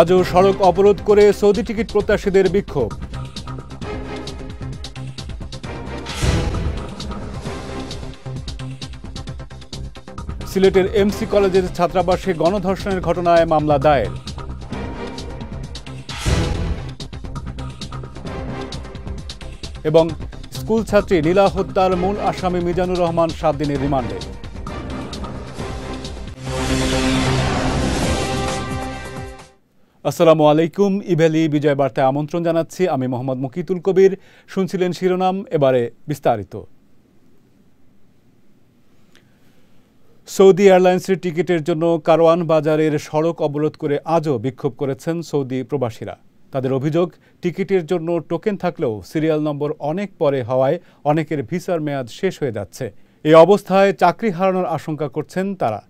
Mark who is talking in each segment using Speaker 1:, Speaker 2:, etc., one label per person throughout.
Speaker 1: আজও সড়ক অবরোধ করে সৌদি টিকিট প্রত্যাশীদের বিক্ষোভ সিলেটের এমসি কলেজের ছাত্রাবাসে গণধর্ষণের ঘটনায় মামলা দায়ের এবং স্কুল ছাত্রী লীলা হত্যার মূল আসামি মিজানুর রহমান সাত দিনের রিমান্ডে আসসালামু আলাইকুম ইভেলি বিজয় বার্তায় আমন্ত্রণ জানাচ্ছি আমি মোহাম্মদ মকিতুল কবির শুনছিলেন শিরোনাম এবারে বিস্তারিত সৌদি এয়ারলাইন্সের টিকিটের জন্য কারওয়ান বাজারের সড়ক অবরোধ করে আজও বিক্ষোভ করেছেন সৌদি প্রবাসীরা তাদের অভিযোগ টিকিটের জন্য টোকেন থাকলেও সিরিয়াল নম্বর অনেক পরে হওয়ায় অনেকের ভিসার মেয়াদ শেষ হয়ে যাচ্ছে এই অবস্থায় চাকরি হারানোর আশঙ্কা করছেন তারা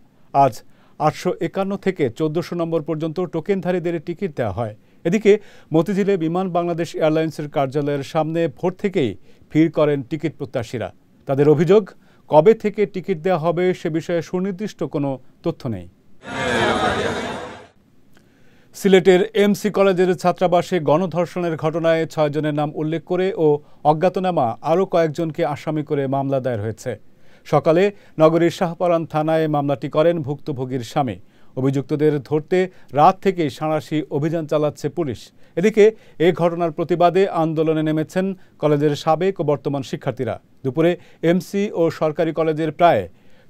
Speaker 1: আজ আটশো একান্ন থেকে চোদ্দশো নম্বর পর্যন্ত টোকেনধারীদের টিকিট দেওয়া হয় এদিকে মতিঝিলে বিমান বাংলাদেশ এয়ারলাইন্সের কার্যালয়ের সামনে ভোর থেকেই ভিড় করেন টিকিট প্রত্যাশীরা তাদের অভিযোগ কবে থেকে টিকিট দেওয়া হবে সে বিষয়ে সুনির্দিষ্ট কোনো তথ্য নেই সিলেটের এমসি কলেজের ছাত্রাবাসে গণধর্ষণের ঘটনায় ছয়জনের নাম উল্লেখ করে ও অজ্ঞাতনামা আরও কয়েকজনকে আসামি করে মামলা দায়ের হয়েছে সকালে নগরীর শাহপরান থানায় মামলাটি করেন ভুক্তভোগীর স্বামী অভিযুক্তদের ধরতে রাত থেকেই সাঁড়াশি অভিযান চালাচ্ছে পুলিশ এদিকে এ ঘটনার প্রতিবাদে আন্দোলনে নেমেছেন কলেজের সাবেক ও বর্তমান শিক্ষার্থীরা দুপুরে এমসি ও সরকারি কলেজের প্রায়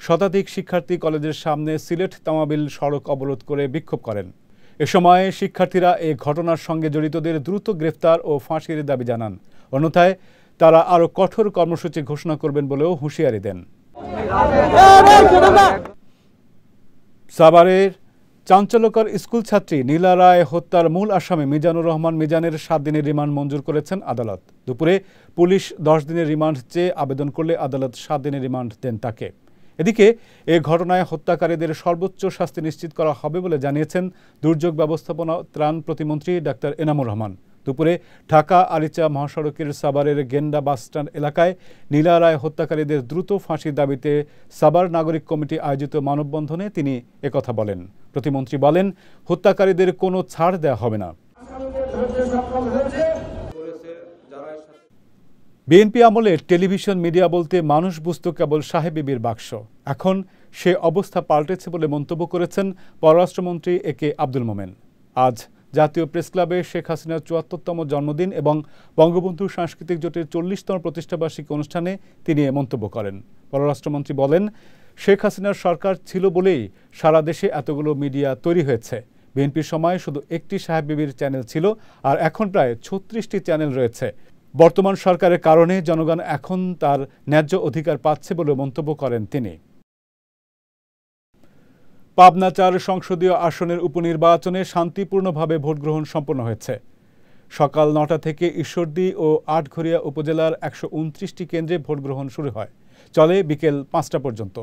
Speaker 1: শতাধিক শিক্ষার্থী কলেজের সামনে সিলেট তামাবিল সড়ক অবরোধ করে বিক্ষোভ করেন এ সময় শিক্ষার্থীরা এ ঘটনার সঙ্গে জড়িতদের দ্রুত গ্রেফতার ও ফাঁসির দাবি জানান অন্যথায় তারা আরও কঠোর কর্মসূচি ঘোষণা করবেন বলেও হুঁশিয়ারি দেন সাভারের চাঞ্চল্যকর স্কুল ছাত্রী নীলা রায় হত্যার মূল আসামি মিজানুর রহমান মিজানের সাত দিনের রিমান্ড মঞ্জুর করেছেন আদালত দুপুরে পুলিশ দশ দিনের রিমান্ড চেয়ে আবেদন করলে আদালত সাত দিনের রিমান্ড দেন তাকে এদিকে এ ঘটনায় হত্যাকারীদের সর্বোচ্চ শাস্তি নিশ্চিত করা হবে বলে জানিয়েছেন দুর্যোগ ব্যবস্থাপনা ত্রাণ প্রতিমন্ত্রী ডাক্তার এনামুর রহমান দুপুরে ঢাকা আরিচা মহাসড়কের সাবারের গেন্ডা বাসস্ট্যান্ড এলাকায় নীলা রায় হত্যাকারীদের দ্রুত ফাঁসির দাবিতে সাবার নাগরিক কমিটি আয়োজিত মানববন্ধনে তিনি একথা বলেন প্রতিমন্ত্রী বলেন হত্যাকারীদের কোনো ছাড় দেয়া হবে না বিএনপি আমলে টেলিভিশন মিডিয়া বলতে মানুষ বুঝত কেবল সাহেবিবির বাক্স এখন সে অবস্থা পাল্টেছে বলে মন্তব্য করেছেন পররাষ্ট্রমন্ত্রী এ কে আব্দুল মোমেন আজ জাতীয় প্রেস ক্লাবে শেখ হাসিনার চুয়াত্তরতম জন্মদিন এবং বঙ্গবন্ধু সাংস্কৃতিক জোটের চল্লিশতম প্রতিষ্ঠাবার্ষিকী অনুষ্ঠানে তিনি এ মন্তব্য করেন পররাষ্ট্রমন্ত্রী বলেন শেখ হাসিনার সরকার ছিল বলেই সারা দেশে এতগুলো মিডিয়া তৈরি হয়েছে বিএনপির সময় শুধু একটি সাহেব বিবির চ্যানেল ছিল আর এখন প্রায় ছত্রিশটি চ্যানেল রয়েছে বর্তমান সরকারের কারণে জনগণ এখন তার ন্যায্য অধিকার পাচ্ছে বলে মন্তব্য করেন তিনি পাবনাচার সংসদীয় আসনের উপনির্বাচনে শান্তিপূর্ণভাবে ভোটগ্রহণ সম্পন্ন হয়েছে সকাল নটা থেকে ঈশ্বরদী ও আটঘরিয়া উপজেলার একশো উনত্রিশটি কেন্দ্রে ভোটগ্রহণ শুরু হয় চলে বিকেল পাঁচটা পর্যন্ত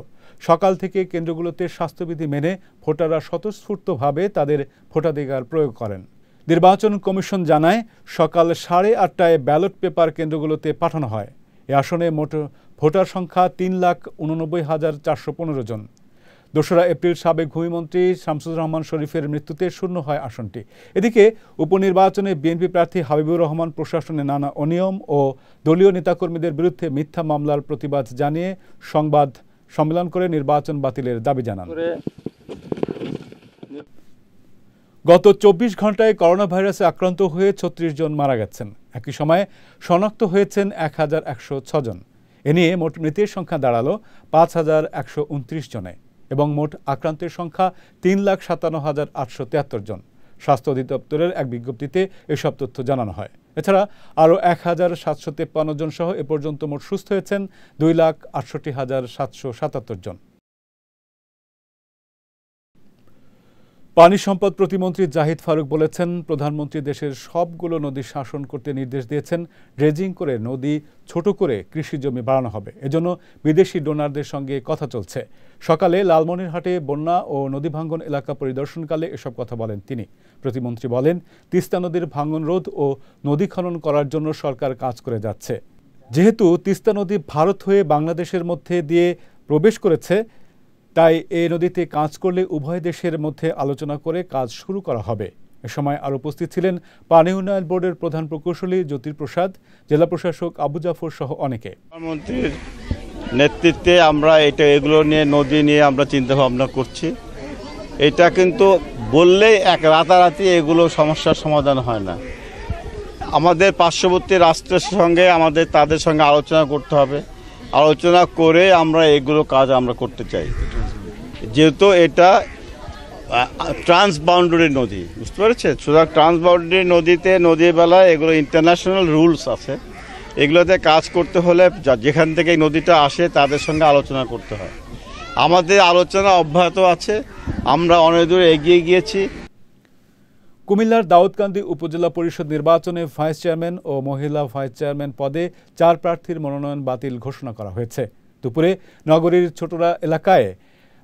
Speaker 1: সকাল থেকে কেন্দ্রগুলোতে স্বাস্থ্যবিধি মেনে ভোটাররা স্বতঃস্ফূর্তভাবে তাদের ভোটাধিকার প্রয়োগ করেন নির্বাচন কমিশন জানায় সকাল সাড়ে আটটায় ব্যালট পেপার কেন্দ্রগুলোতে পাঠানো হয় এ আসনে মোট ভোটার সংখ্যা তিন লাখ উননব্বই হাজার চারশো পনেরো জন দোসরা এপ্রিল সাবেক ভূমিমন্ত্রী শামসুর রহমান শরীফের মৃত্যুতে শূন্য হয় আসনটি এদিকে উপনির্বাচনে বিএনপি প্রার্থী হাবিবুর রহমান প্রশাসনে নানা অনিয়ম ও দলীয় নেতাকর্মীদের বিরুদ্ধে মিথ্যা মামলার প্রতিবাদ জানিয়ে সংবাদ সম্মেলন করে নির্বাচন বাতিলের দাবি জানান গত চব্বিশ ঘন্টায় করোনা ভাইরাসে আক্রান্ত হয়ে ছত্রিশ জন মারা গেছেন একই সময়ে শনাক্ত হয়েছেন এক হাজার একশো ছজন এ নিয়ে মোট মৃতের সংখ্যা দাঁড়ালো পাঁচ হাজার একশো উনত্রিশ জনে এবং মোট আক্রান্তের সংখ্যা তিন লাখ সাতান্ন হাজার আটশো তিয়াত্তর জন স্বাস্থ্য অধিদপ্তরের এক বিজ্ঞপ্তিতে এসব তথ্য জানানো হয় এছাড়া আরও এক হাজার সাতশো তেপ্পান্ন জন সহ এ পর্যন্ত মোট সুস্থ হয়েছেন দুই লাখ আটষট্টি হাজার সাতশো সাতাত্তর জন পানি সম্পদ প্রতিমন্ত্রী জাহিদ ফারুক বলেছেন প্রধানমন্ত্রী দেশের সবগুলো নদী শাসন করতে নির্দেশ দিয়েছেন ড্রেজিং করে নদী ছোট করে কৃষি জমি বাড়ানো হবে এজন্য বিদেশি ডোনারদের সঙ্গে কথা চলছে সকালে লালমনিরহাটে বন্যা ও নদী ভাঙ্গন এলাকা পরিদর্শনকালে এসব কথা বলেন তিনি প্রতিমন্ত্রী বলেন তিস্তা নদীর ভাঙ্গন রোধ ও নদী খনন করার জন্য সরকার কাজ করে যাচ্ছে যেহেতু তিস্তা নদী ভারত হয়ে বাংলাদেশের মধ্যে দিয়ে প্রবেশ করেছে তাই এ নদীতে কাজ করলে উভয় দেশের মধ্যে আলোচনা করে কাজ শুরু করা হবে এ সময় আর উপস্থিত ছিলেন পানি উন্নয়ন বোর্ডের প্রধান প্রকৌশলী জ্যোতিপ্রসাদ জেলা প্রশাসক আবু জাফর সহ অনেকে
Speaker 2: প্রধানমন্ত্রীর নেতৃত্বে আমরা এটা এগুলো নিয়ে নদী নিয়ে আমরা চিন্তা ভাবনা করছি এটা কিন্তু বললেই এক রাতারাতি এগুলো সমস্যার সমাধান হয় না আমাদের পার্শ্ববর্তী রাষ্ট্রের সঙ্গে আমাদের তাদের সঙ্গে আলোচনা করতে হবে আলোচনা করে আমরা এগুলো কাজ আমরা করতে চাই যেহেতু এটা ট্রান্সবাউন্ডারি নদী বুঝতে পারছেন সুতরাং ট্রান্সবাউন্ডারি নদীতে বেলায় এগুলো ইন্টারন্যাশনাল রুলস আছে এগুলোতে কাজ করতে হলে যেখান থেকে নদীটা আসে তাদের সঙ্গে আলোচনা করতে হয় আমাদের আলোচনা অব্যাহত আছে
Speaker 1: আমরা অনেক দূর এগিয়ে গিয়েছি কুমিল্লার দাউদকান্দি উপজেলা পরিষদ নির্বাচনে ভাইস চেয়ারম্যান ও মহিলা ভাইস চেয়ারম্যান পদে চার প্রার্থীর মনোনয়ন বাতিল ঘোষণা করা হয়েছে দুপুরে নগরীর ছোটরা এলাকায়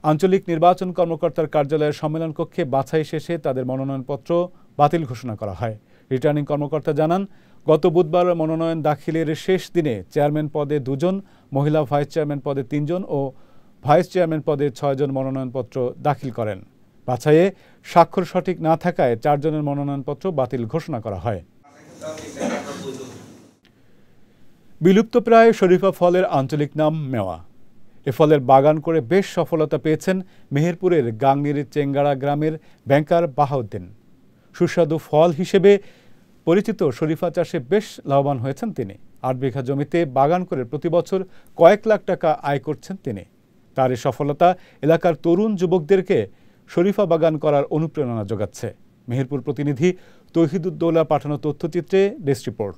Speaker 1: আঞ্চলিক নির্বাচন কর্মকর্তার কার্যালয়ের সম্মেলন কক্ষে বাছাই শেষে তাদের মনোনয়নপত্র বাতিল ঘোষণা করা হয় রিটার্নিং কর্মকর্তা জানান গত বুধবার মনোনয়ন দাখিলের শেষ দিনে চেয়ারম্যান পদে দুজন মহিলা ভাইস চেয়ারম্যান পদে তিনজন ও ভাইস চেয়ারম্যান পদে ছয়জন মনোনয়নপত্র দাখিল করেন বাছাইয়ে স্বাক্ষর সঠিক না থাকায় চারজনের মনোনয়নপত্র বাতিল ঘোষণা করা হয় বিলুপ্তপ্রায় শরীফা ফলের আঞ্চলিক নাম মেওয়া এ ফলের বাগান করে বেশ সফলতা পেয়েছেন মেহেরপুরের গাংনির চেঙ্গাড়া গ্রামের ব্যাংকার বাহাউদ্দিন সুস্বাদু ফল হিসেবে পরিচিত শরীফা চাষে বেশ লাভবান হয়েছেন তিনি আট বিঘা জমিতে বাগান করে প্রতি বছর কয়েক লাখ টাকা আয় করছেন তিনি তার এই সফলতা এলাকার তরুণ যুবকদেরকে শরীফা বাগান করার অনুপ্রেরণা যোগাচ্ছে মেহেরপুর প্রতিনিধি তৌহিদুদ্দৌলা পাঠানো তথ্যচিত্রে ডেস্ক রিপোর্ট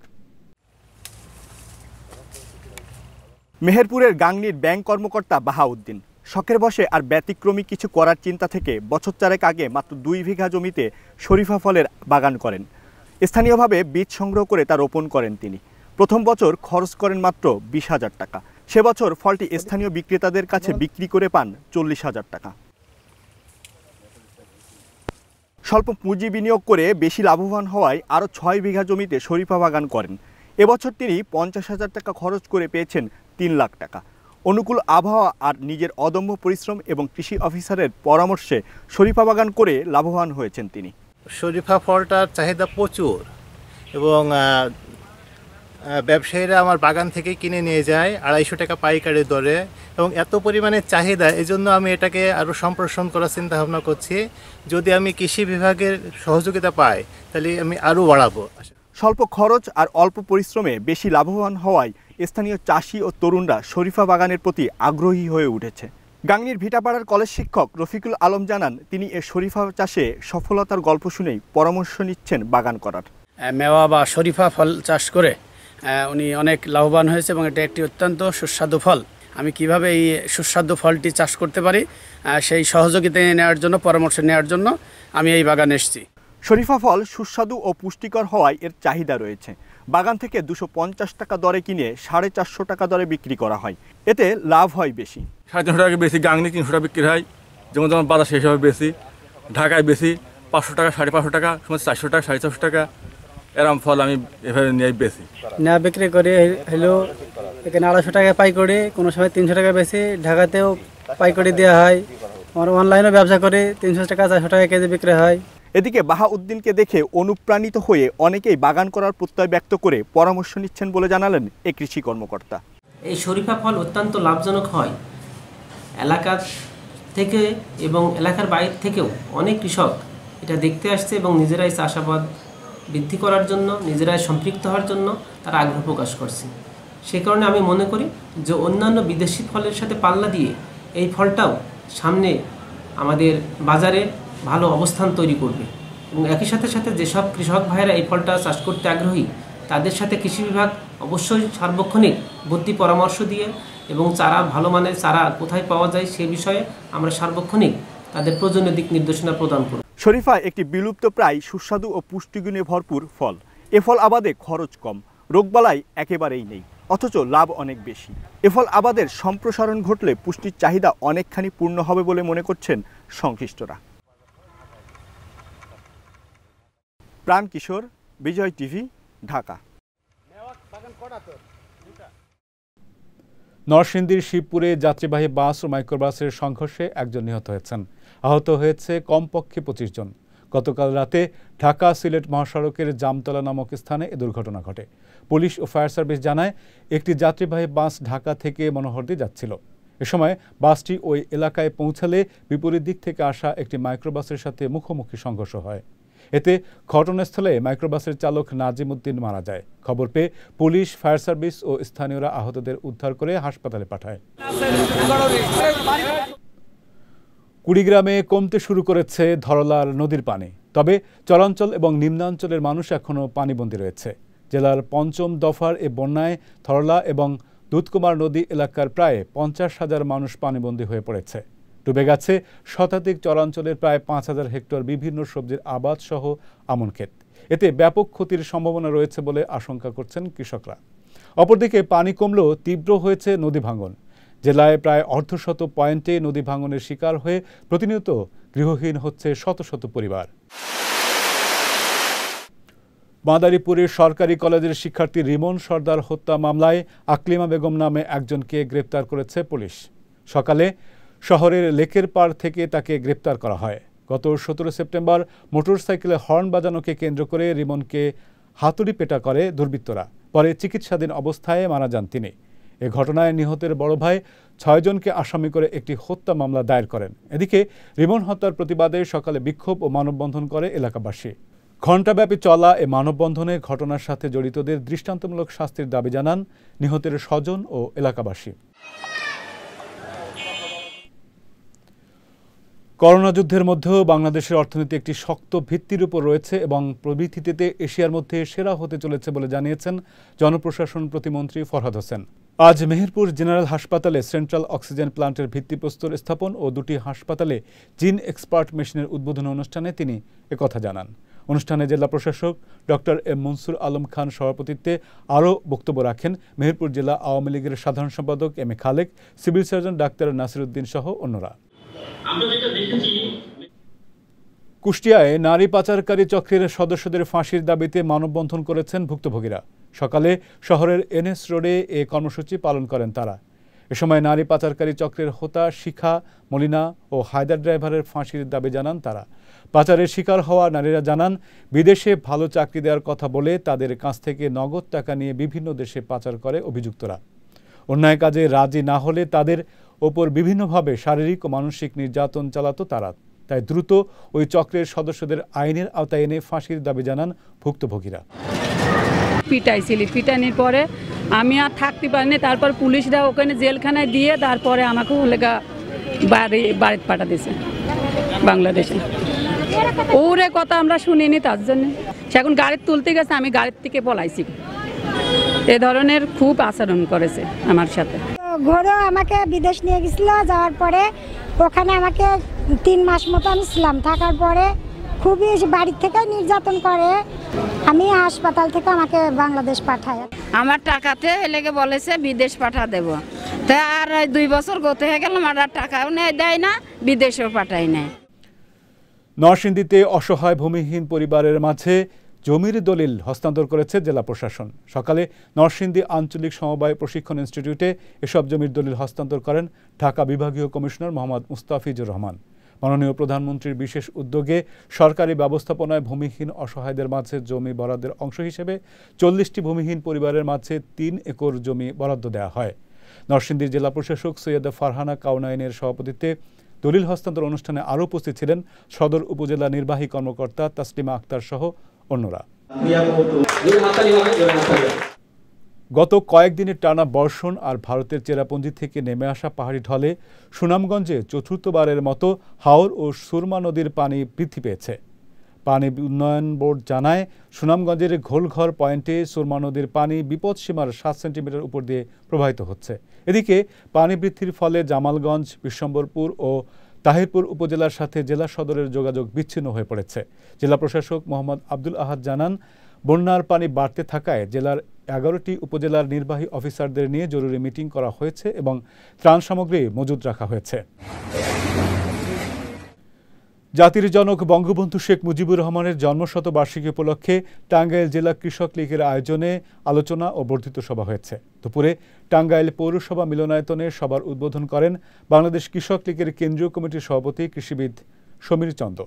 Speaker 2: মেহেরপুরের গাংনির ব্যাংক কর্মকর্তা বাহাউদ্দিন শখের বসে আর ব্যতিক্রমী কিছু করার চিন্তা থেকে বছর চারেক আগে মাত্র দুই বিঘা জমিতে শরীফা ফলের বাগান করেন স্থানীয়ভাবে বীজ সংগ্রহ করে তা রোপণ করেন তিনি প্রথম বছর খরচ করেন মাত্র বিশ হাজার টাকা সে বছর ফলটি স্থানীয় বিক্রেতাদের কাছে বিক্রি করে পান চল্লিশ হাজার টাকা স্বল্প পুঁজি বিনিয়োগ করে বেশি লাভবান হওয়ায় আরও ছয় বিঘা জমিতে শরীফা বাগান করেন এবছর তিনি পঞ্চাশ হাজার টাকা খরচ করে পেয়েছেন তিন লাখ টাকা অনুকূল আবহাওয়া আর নিজের অদম্য পরিশ্রম এবং কৃষি অফিসারের পরামর্শে শরীফা বাগান করে লাভবান হয়েছেন তিনি শরীফা ফলটার চাহিদা প্রচুর এবং ব্যবসায়ীরা আমার বাগান থেকে কিনে নিয়ে যায় আড়াইশো টাকা পাইকারি দরে এবং এত পরিমাণে চাহিদা এজন্য আমি এটাকে আরও সম্প্রসারণ করার চিন্তাভাবনা করছি যদি আমি কৃষি বিভাগের সহযোগিতা পাই তাহলে আমি আরও বাড়াবো স্বল্প খরচ আর অল্প পরিশ্রমে বেশি লাভবান হওয়ায় স্থানীয় চাষি ও তরুণরা শরীফা বাগানের প্রতি আগ্রহী হয়ে উঠেছে গাংনির ভিটাপাড়ার কলেজ শিক্ষক রফিকুল আলম জানান তিনি এ শরীফা চাষে সফলতার গল্প শুনেই পরামর্শ নিচ্ছেন বাগান করার মেওয়া বা শরীফা ফল চাষ করে উনি অনেক লাভবান হয়েছে এবং এটা একটি অত্যন্ত সুস্বাদু ফল আমি কিভাবে এই সুস্বাদু ফলটি চাষ করতে পারি সেই সহযোগিতা নেওয়ার জন্য পরামর্শ নেওয়ার জন্য আমি এই বাগানে এসেছি শরীফা ফল সুস্বাদু ও পুষ্টিকর হওয়ায় এর চাহিদা রয়েছে বাগান থেকে দুশো টাকা দরে কিনে সাড়ে চারশো টাকা দরে বিক্রি করা হয় এতে লাভ হয় বেশি সাড়ে তিনশো টাকা বেশি গাংনি তিনশো টাকা বিক্রি হয় যেমন যেমন বাজার সেই হিসাবে বেশি ঢাকায় বেশি পাঁচশো টাকা সাড়ে পাঁচশো টাকা সময় চারশো টাকা সাড়ে চারশো টাকা এরম ফল আমি এভাবে নিয়ে বেশি না বিক্রি করে হলেও এখানে আড়াইশো টাকা পাই করে কোনো সময় তিনশো টাকা বেশি ঢাকাতেও পাই করে দেওয়া হয় আমার অনলাইনেও ব্যবসা করে তিনশো টাকা চারশো টাকা কেজি বিক্রি হয় এদিকে বাহাউদ্দিনকে দেখে অনুপ্রাণিত হয়ে অনেকেই বাগান করার প্রত্যয় ব্যক্ত করে পরামর্শ নিচ্ছেন বলে জানালেন এ কৃষি কর্মকর্তা এই শরীফা ফল অত্যন্ত লাভজনক হয় এলাকা থেকে এবং এলাকার বাইরে থেকেও অনেক কৃষক এটা দেখতে আসছে এবং নিজেরাই চাষাবাদ বৃদ্ধি করার জন্য নিজেরাই সম্পৃক্ত হওয়ার জন্য তারা আগ্রহ প্রকাশ করছে সে কারণে আমি মনে করি যে অন্যান্য বিদেশি ফলের সাথে পাল্লা দিয়ে এই ফলটাও সামনে আমাদের বাজারে ভালো অবস্থান তৈরি করবে এবং একই সাথে সাথে যেসব কৃষক ভাইয়েরা এই ফলটা চাষ করতে আগ্রহী তাদের সাথে কৃষি বিভাগ অবশ্যই সার্বক্ষণিক বুদ্ধি পরামর্শ দিয়ে এবং চারা ভালো মানের চারা কোথায় পাওয়া যায় সে বিষয়ে আমরা সার্বক্ষণিক তাদের প্রয়োজনীয় দিক নির্দেশনা প্রদান করব শরীফা একটি বিলুপ্ত প্রায় সুস্বাদু ও পুষ্টিগুণে ভরপুর ফল এ ফল আবাদে খরচ কম রোগবালাই একেবারেই নেই অথচ লাভ অনেক বেশি এ ফল আবাদের সম্প্রসারণ ঘটলে পুষ্টির চাহিদা অনেকখানি পূর্ণ হবে বলে মনে করছেন সংশ্লিষ্টরা প্রাণ কিশোর বিজয় টিভি
Speaker 1: ঢাকা নরসিংদীর শিবপুরে যাত্রীবাহী বাস ও মাইক্রোবাসের সংঘর্ষে একজন নিহত হয়েছেন আহত হয়েছে কমপক্ষে পঁচিশ জন গতকাল রাতে ঢাকা সিলেট মহাসড়কের জামতলা নামক স্থানে এ দুর্ঘটনা ঘটে পুলিশ ও ফায়ার সার্ভিস জানায় একটি যাত্রীবাহী বাস ঢাকা থেকে মনোহরদি যাচ্ছিল এ সময় বাসটি ওই এলাকায় পৌঁছালে বিপরীত দিক থেকে আসা একটি মাইক্রোবাসের সাথে মুখোমুখি সংঘর্ষ হয় এতে ঘটনাস্থলে মাইক্রোবাসের চালক নাজিম উদ্দিন মারা যায় খবর পেয়ে পুলিশ ফায়ার সার্ভিস ও স্থানীয়রা আহতদের উদ্ধার করে হাসপাতালে পাঠায় কুড়িগ্রামে কমতে শুরু করেছে ধরলার নদীর পানি তবে চরাঞ্চল এবং নিম্নাঞ্চলের মানুষ এখনও পানিবন্দী রয়েছে জেলার পঞ্চম দফার এ বন্যায় ধরলা এবং দুধকুমার নদী এলাকার প্রায় পঞ্চাশ হাজার মানুষ পানিবন্দী হয়ে পড়েছে ডুবে গেছে শতাধিক চরাঞ্চলের প্রায় পাঁচ হাজার হেক্টর বিভিন্ন সবজির আবাদসহ আমন ক্ষেত এতে ব্যাপক ক্ষতির সম্ভাবনা রয়েছে বলে আশঙ্কা করছেন কৃষকরা অপরদিকে পানি কমলেও তীব্র হয়েছে নদী ভাঙন জেলায় প্রায় অর্ধশত পয়েন্টে নদী ভাঙনের শিকার হয়ে প্রতিনিয়ত গৃহহীন হচ্ছে শত শত পরিবার মাদারীপুরের সরকারি কলেজের শিক্ষার্থী রিমন সর্দার হত্যা মামলায় আকলিমা বেগম নামে একজনকে গ্রেপ্তার করেছে পুলিশ সকালে শহরের লেকের পাড় থেকে তাকে গ্রেপ্তার করা হয় গত সতেরো সেপ্টেম্বর মোটরসাইকেলে হর্ন বাজানোকে কেন্দ্র করে রিমনকে হাতুড়ি পেটা করে দুর্বৃত্তরা পরে চিকিৎসাধীন অবস্থায় মারা যান তিনি এ ঘটনায় নিহতের বড় ভাই ছয়জনকে আসামি করে একটি হত্যা মামলা দায়ের করেন এদিকে রিমন হত্যার প্রতিবাদে সকালে বিক্ষোভ ও মানববন্ধন করে এলাকাবাসী ঘণ্টাব্যাপী চলা এ মানববন্ধনে ঘটনার সাথে জড়িতদের দৃষ্টান্তমূলক শাস্তির দাবি জানান নিহতের স্বজন ও এলাকাবাসী করোনা যুদ্ধের মধ্যেও বাংলাদেশের অর্থনীতি একটি শক্ত ভিত্তির উপর রয়েছে এবং প্রবৃদ্ধিতে এশিয়ার মধ্যে সেরা হতে চলেছে বলে জানিয়েছেন জনপ্রশাসন প্রতিমন্ত্রী ফরহাদ হোসেন আজ মেহেরপুর জেনারেল হাসপাতালে সেন্ট্রাল অক্সিজেন প্লান্টের ভিত্তিপ্রস্তর স্থাপন ও দুটি হাসপাতালে জিন এক্সপার্ট মেশিনের উদ্বোধন অনুষ্ঠানে তিনি একথা জানান অনুষ্ঠানে জেলা প্রশাসক ডক্টর এম মনসুর আলম খান সভাপতিত্বে আরও বক্তব্য রাখেন মেহেরপুর জেলা আওয়ামী লীগের সাধারণ সম্পাদক M A Khaleque civil surgeon ডাক্তার নাসির উদ্দিন সহ অন্যরা কুষ্টিয়ায় নারী পাচারকারী চক্রের সদস্যদের ফাঁসির দাবিতে মানববন্ধন করেছেন ভুক্তভোগীরা সকালে শহরের এনএস রোডে এ কর্মসূচি পালন করেন তারা এ সময় নারী পাচারকারী চক্রের হোতা শিখা মলিনা ও হায়দার ড্রাইভারের ফাঁসির দাবি জানান তারা পাচারের শিকার হওয়া নারীরা জানান বিদেশে ভালো চাকরি দেওয়ার কথা বলে তাদের কাছ থেকে নগদ টাকা নিয়ে বিভিন্ন দেশে পাচার করে অভিযুক্তরা অন্যায় কাজে রাজি না হলে তাদের ওপর বিভিন্নভাবে শারীরিক ও মানসিক নির্যাতন চালাতো তারা তাই দ্রুত ওই চক্রের সদস্যদের আইনের আওতায় এনে ফাঁসির দাবি জানান ভুক্তভোগীরা
Speaker 2: পিটাইছিলি পিটানির পরে আমি আর থাকতে পারিনি তারপর পুলিশরা ওখানে জেলখানায় দিয়ে তারপরে আমাকে ওলেগা বাড়ি বাড়িতে পাঠা দিয়েছে বাংলাদেশে ওরে কথা আমরা শুনিনি তার জন্য সে এখন গাড়ির তুলতে গেছে আমি গাড়ির থেকে পলাইছি এ ধরনের খুব আচরণ করেছে আমার সাথে ঘোরও আমাকে বিদেশ নিয়ে গেছিলো যাওয়ার পরে ওখানে আমাকে তিন মাস মতো আমি ছিলাম থাকার পরে খুবই বাড়ির থেকে নির্যাতন করে আমি হাসপাতাল থেকে আমাকে বাংলাদেশ পাঠায় আমার টাকাতে এলেকে বলেছে বিদেশ পাঠা দেব তা আর দুই বছর গতে হয়ে গেলাম আর টাকাও নেয় দেয় না বিদেশেও পাঠায় নেয়
Speaker 1: নরসিংদীতে অসহায় ভূমিহীন পরিবারের মাঝে জমির দলিল হস্তান্তর করেছে জেলা প্রশাসন সকালে নরসিংদী আঞ্চলিক সমবায় প্রশিক্ষণ ইনস্টিটিউটে এসব জমির দলিল হস্তান্তর করেন ঢাকা বিভাগীয় কমিশনার মোহাম্মদ মুস্তাফিজুর রহমান মাননীয় প্রধানমন্ত্রীর বিশেষ উদ্যোগে সরকারি ব্যবস্থাপনায় ভূমিহীন অসহায়দের মাঝে জমি বরাদ্দের অংশ হিসেবে চল্লিশটি ভূমিহীন পরিবারের মাঝে তিন একর জমি বরাদ্দ দেওয়া হয় নরসিংদীর জেলা প্রশাসক সৈয়দ ফারহানা কাউনাইনের সভাপতিত্বে দলিল হস্তান্তর অনুষ্ঠানে আরও উপস্থিত ছিলেন সদর উপজেলা নির্বাহী কর্মকর্তা তাসলিমা আক্তার সহ অন্যরা গত কয়েকদিনের টানা বর্ষণ আর ভারতের চেরাপুঞ্জি থেকে নেমে আসা পাহাড়ি ঢলে সুনামগঞ্জে চতুর্থবারের মতো হাওর ও সুরমা নদীর পানি বৃদ্ধি পেয়েছে পানি উন্নয়ন বোর্ড জানায় সুনামগঞ্জের ঘোলঘর পয়েন্টে সুরমা নদীর পানি বিপদসীমার সাত সেন্টিমিটার উপর দিয়ে প্রবাহিত হচ্ছে এদিকে পানি বৃদ্ধির ফলে জামালগঞ্জ বিশ্বম্বরপুর ও তাহিরপুর উপজেলার সাথে জেলা সদরের যোগাযোগ বিচ্ছিন্ন হয়ে পড়েছে জেলা প্রশাসক মোহাম্মদ আব্দুল আহাদ জানান বন্যার পানি বাড়তে থাকায় জেলার এগারোটি উপজেলার নির্বাহী অফিসারদের নিয়ে জরুরি মিটিং করা হয়েছে এবং ত্রাণ সামগ্রী মজুদ রাখা হয়েছে জাতির জনক বঙ্গবন্ধু শেখ মুজিবুর রহমানের জন্মশতবার্ষিকী উপলক্ষে টাঙ্গাইল জেলা কৃষক লীগের আয়োজনে আলোচনা ও বর্ধিত সভা হয়েছে দুপুরে টাঙ্গাইল পৌরসভা মিলনায়তনে সবার উদ্বোধন করেন বাংলাদেশ কৃষক লীগের কেন্দ্রীয় কমিটির সভাপতি কৃষিবিদ সমীর চন্দ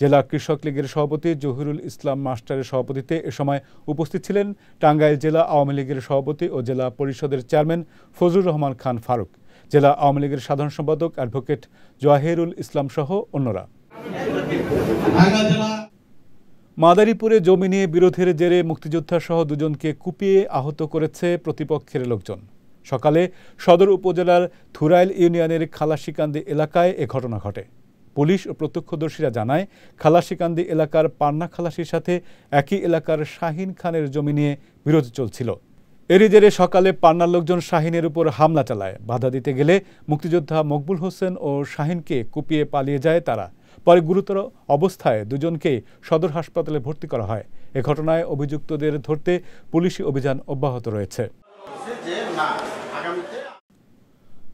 Speaker 1: জেলা কৃষক লীগের সভাপতি জহিরুল ইসলাম মাস্টারের সভাপতিতে এ সময় উপস্থিত ছিলেন টাঙ্গাইল জেলা আওয়ামী লীগের সভাপতি ও জেলা পরিষদের চেয়ারম্যান ফজলুর রহমান খান ফারুক জেলা আওয়ামী লীগের সাধারণ সম্পাদক অ্যাডভোকেট জাহেরুল ইসলাম সহ অন্যরা মাদারীপুরে জমি নিয়ে বিরোধের জেরে মুক্তিযোদ্ধা সহ দুজনকে কুপিয়ে আহত করেছে প্রতিপক্ষের লোকজন সকালে সদর উপজেলার থুরাইল ইউনিয়নের খালাসিকান্দি এলাকায় এ ঘটনা ঘটে পুলিশ ও প্রত্যক্ষদর্শীরা জানায় খালাসিকান্দি এলাকার পান্না খালাসির সাথে একই এলাকার শাহিন খানের জমি নিয়ে বিরোধ চলছিল এরই জেরে সকালে পান্নার লোকজন শাহিনের উপর হামলা চালায় বাধা দিতে গেলে মুক্তিযোদ্ধা মকবুল হোসেন ও শাহিনকে কুপিয়ে পালিয়ে যায় তারা পরে গুরুতর অবস্থায় দুজনকে সদর হাসপাতালে ভর্তি করা হয় এ ঘটনায় অভিযুক্তদের ধরতে পুলিশি অভিযান অব্যাহত রয়েছে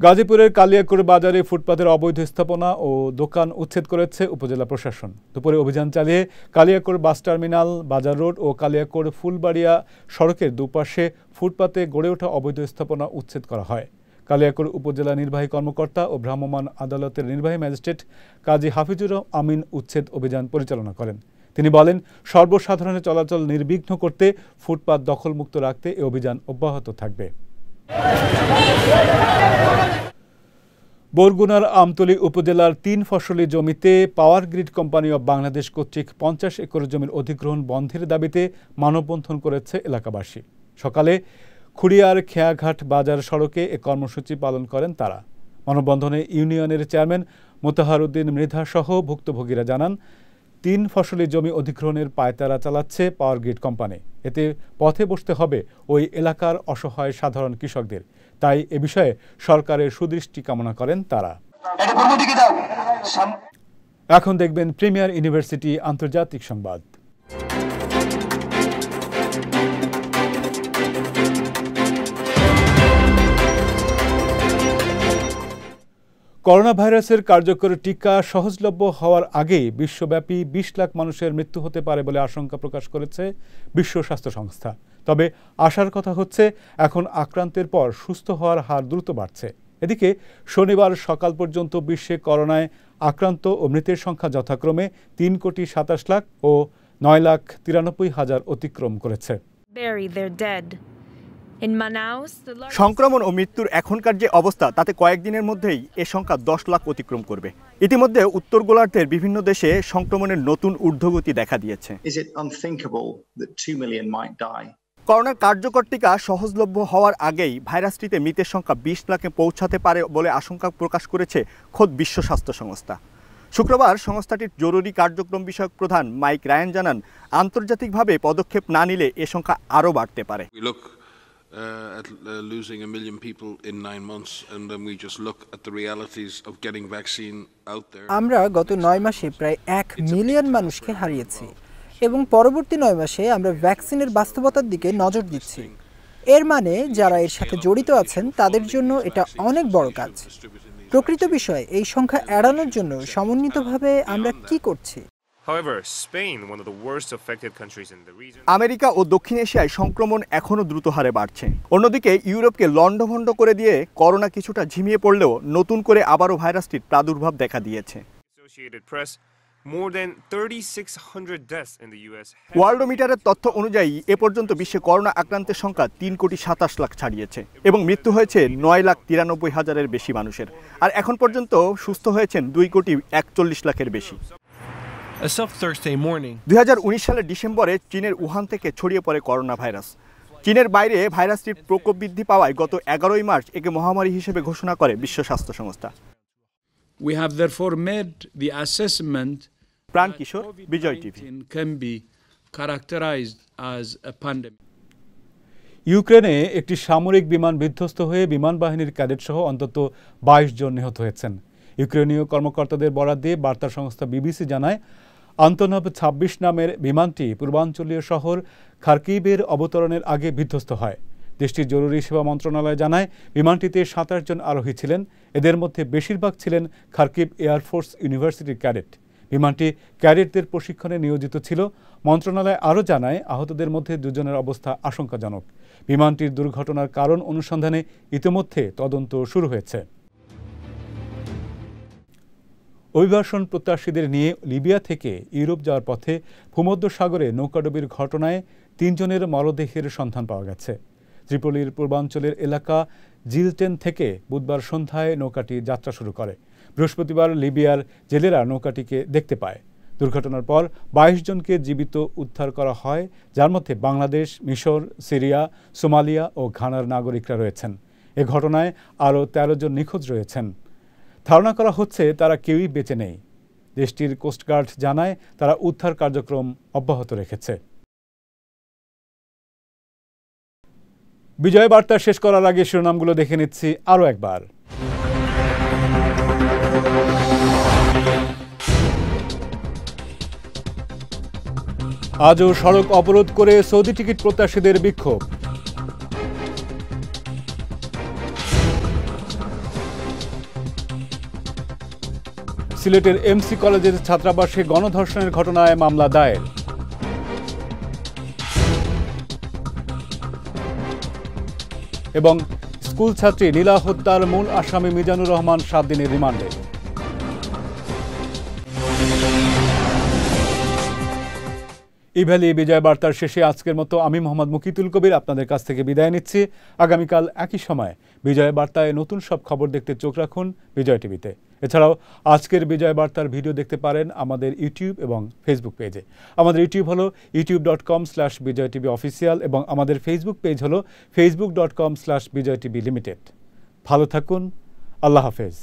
Speaker 1: গাজীপুরের কালিয়াকুর বাজারে ফুটপাতের অবৈধ স্থাপনা ও দোকান উচ্ছেদ করেছে উপজেলা প্রশাসন দুপুরে অভিযান চালিয়ে কালিয়াকুর বাস টার্মিনাল বাজার রোড ও কালিয়াকুর ফুলবাড়িয়া সড়কের দুপাশে ফুটপাতে গড়ে ওঠা অবৈধ স্থাপনা উচ্ছেদ করা হয় কালিয়াকৈর উপজেলা নির্বাহী কর্মকর্তা ও ভ্রাম্যমাণ আদালতের নির্বাহী ম্যাজিস্ট্রেট কাজী হাফিজুর আমিন উচ্ছেদ অভিযান পরিচালনা করেন তিনি বলেন সর্বসাধারণের চলাচল নির্বিঘ্ন করতে ফুটপাত দখলমুক্ত রাখতে এ অভিযান অব্যাহত থাকবে বরগুনার আমতলী উপজেলার তিন ফসলি জমিতে power grid company of Bangladesh কর্তৃক পঞ্চাশ একর জমির অধিগ্রহণ বন্ধের দাবিতে মানববন্ধন করেছে এলাকাবাসী সকালে খুড়িয়ার খেয়াঘাট বাজার সড়কে এ কর্মসূচি পালন করেন তারা মানববন্ধনে ইউনিয়নের চেয়ারম্যান মোতাহারুদ্দিন মৃধাসহ ভুক্তভোগীরা জানান তিন ফসলি জমি অধিগ্রহণের পায়তারা চালাচ্ছে পাওয়ার গ্রিড কোম্পানি এতে পথে বসতে হবে ওই এলাকার অসহায় সাধারণ কৃষকদের তাই এ বিষয়ে সরকারের সুদৃষ্টি কামনা করেন তারা এখন দেখবেন প্রিমিয়ার ইউনিভার্সিটি আন্তর্জাতিক সংবাদ করোনা ভাইরাসের কার্যকর টিকা সহজলভ্য হওয়ার আগেই বিশ্বব্যাপী বিশ লাখ মানুষের মৃত্যু হতে পারে বলে আশঙ্কা প্রকাশ করেছে বিশ্ব স্বাস্থ্য সংস্থা তবে আশার কথা হচ্ছে এখন আক্রান্তের পর সুস্থ হওয়ার হার দ্রুত বাড়ছে এদিকে শনিবার সকাল পর্যন্ত বিশ্বে করোনায় আক্রান্ত ও মৃতের সংখ্যা যথাক্রমে তিন কোটি সাতাশ লাখ ও নয় লাখ তিরানব্বই হাজার অতিক্রম করেছে সংক্রমণ ও মৃত্যুর এখনকার
Speaker 2: যে অবস্থা তাতে কয়েকদিনের মধ্যেই এ সংখ্যা দশ লাখ অতিক্রম করবে ইতিমধ্যে উত্তর গোলার্ধের বিভিন্ন দেশে সংক্রমণের নতুন ঊর্ধ্বগতি দেখা দিয়েছে করোনার কার্যকর টিকা সহজলভ্য হওয়ার আগেই ভাইরাসটিতে মৃতের সংখ্যা বিশ লাখে পৌঁছাতে পারে বলে আশঙ্কা প্রকাশ করেছে খোদ বিশ্ব স্বাস্থ্য সংস্থা শুক্রবার সংস্থাটির জরুরি কার্যক্রম বিষয়ক প্রধান মাইক রায়ান জানান আন্তর্জাতিকভাবে পদক্ষেপ না নিলে এ সংখ্যা আরও বাড়তে পারে
Speaker 1: uh, at uh, losing a million people in nine months, and then we just look at the realities of getting vaccine out there. আমরা গত
Speaker 2: নয় মাসে প্রায় এক মিলিয়ন মানুষকে হারিয়েছি এবং পরবর্তী নয় মাসে আমরা ভ্যাকসিনের বাস্তবতার দিকে নজর দিচ্ছি এর মানে যারা এর সাথে জড়িত আছেন তাদের জন্য এটা অনেক বড় কাজ প্রকৃত বিষয়ে এই সংখ্যা এড়ানোর জন্য সমন্বিতভাবে আমরা কি করছি আমেরিকা ও দক্ষিণ এশিয়ায় সংক্রমণ এখনও দ্রুত হারে বাড়ছে অন্যদিকে ইউরোপকে লণ্ডভণ্ড করে দিয়ে করোনা কিছুটা ঝিমিয়ে পড়লেও নতুন করে আবারও ভাইরাসটির প্রাদুর্ভাব দেখা দিয়েছে ওয়ার্ল্ডোমিটারের তথ্য অনুযায়ী এ পর্যন্ত বিশ্বে করোনা আক্রান্তের সংখ্যা তিন কোটি সাতাশ লাখ ছাড়িয়েছে এবং মৃত্যু হয়েছে নয় লাখ তিরানব্বই হাজারের বেশি মানুষের আর এখন পর্যন্ত সুস্থ হয়েছেন দুই কোটি একচল্লিশ লাখের বেশি দুই সালের ডিসেম্বরে চীনের উহান থেকে ছড়িয়ে পড়ে করোনা ভাইরাস চীনের বাইরে ভাইরাসটির প্রকোপ বৃদ্ধি পাওয়ায় গত এগারোই মার্চ একে মহামারী হিসেবে ঘোষণা করে বিশ্ব স্বাস্থ্য সংস্থা
Speaker 1: We have therefore made the assessment Pran Kishore Bijoy TV can be characterized as a pandemic. ইউক্রেনে একটি সামরিক বিমান বিধ্বস্ত হয়ে বিমান বাহিনীর ক্যাডেট সহ অন্তত বাইশ জন নিহত হয়েছেন ইউক্রেনীয় কর্মকর্তাদের বরাদ দিয়ে বার্তা সংস্থা বিবিসি জানায় আন্তনব ২৬ নামের বিমানটি পূর্বাঞ্চলীয় শহর খার্কিবের অবতরণের আগে বিধ্বস্ত হয় দেশটির জরুরি সেবা মন্ত্রণালয় জানায় বিমানটিতে সাতাশ জন আরোহী ছিলেন এদের মধ্যে বেশিরভাগ ছিলেন খার্কিব এয়ারফোর্স ইউনিভার্সিটির ক্যাডেট বিমানটি ক্যাডেটদের প্রশিক্ষণে নিয়োজিত ছিল মন্ত্রণালয় আরও জানায় আহতদের মধ্যে দুজনের অবস্থা আশঙ্কাজনক বিমানটির দুর্ঘটনার কারণ অনুসন্ধানে ইতিমধ্যে তদন্ত শুরু হয়েছে অভিবাসন প্রত্যাশীদের নিয়ে লিবিয়া থেকে ইউরোপ যাওয়ার পথে ভূমধ্য সাগরে নৌকাডুবির ঘটনায় তিনজনের মরদেহের সন্ধান পাওয়া গেছে ত্রিপলির পূর্বাঞ্চলের এলাকা জিলটেন থেকে বুধবার সন্ধ্যায় নৌকাটি যাত্রা শুরু করে বৃহস্পতিবার লিবিয়ার জেলেরা নৌকাটিকে দেখতে পায় দুর্ঘটনার পর ২২ জনকে জীবিত উদ্ধার করা হয় যার মধ্যে বাংলাদেশ মিশর সিরিয়া সোমালিয়া ও ঘানার নাগরিকরা রয়েছেন এ ঘটনায় আরও ১৩ জন নিখোঁজ রয়েছেন ধারণা করা হচ্ছে তারা কেউই বেঁচে নেই দেশটির কোস্টগার্ড জানায় তারা উদ্ধার কার্যক্রম অব্যাহত রেখেছে বিজয় বার্তা শেষ করার আগে শিরোনামগুলো দেখে নিচ্ছি আরও একবার আজও সড়ক অবরোধ করে সৌদি টিকিট প্রত্যাশীদের বিক্ষোভ সিলেটের এমসি কলেজের ছাত্রাবাসে গণধর্ষণের ঘটনায় মামলা দায়ের এবং স্কুল ছাত্রী নীলা হত্যার মূল আসামি মিজানুর রহমান সাত দিনের রিমান্ডে ইভ্যালি বিজয় বার্তার শেষে আজকের মতো আমি মোহাম্মদ মুকিতুল কবির আপনাদের কাছ থেকে বিদায় নিচ্ছি আগামীকাল একই সময় বিজয় বার্তায় নতুন সব খবর দেখতে চোখ রাখুন বিজয় টিভিতে এছাড়াও আজকের বিজয় বার্তার ভিডিও দেখতে পারেন আমাদের ইউটিউব এবং ফেসবুক পেজে আমাদের ইউটিউব হলো YouTube dot com slash Bijoy TV official এবং আমাদের ফেসবুক পেজ হলো Facebook dot com slash Bijoy TV limited ভালো থাকুন আল্লাহ হাফেজ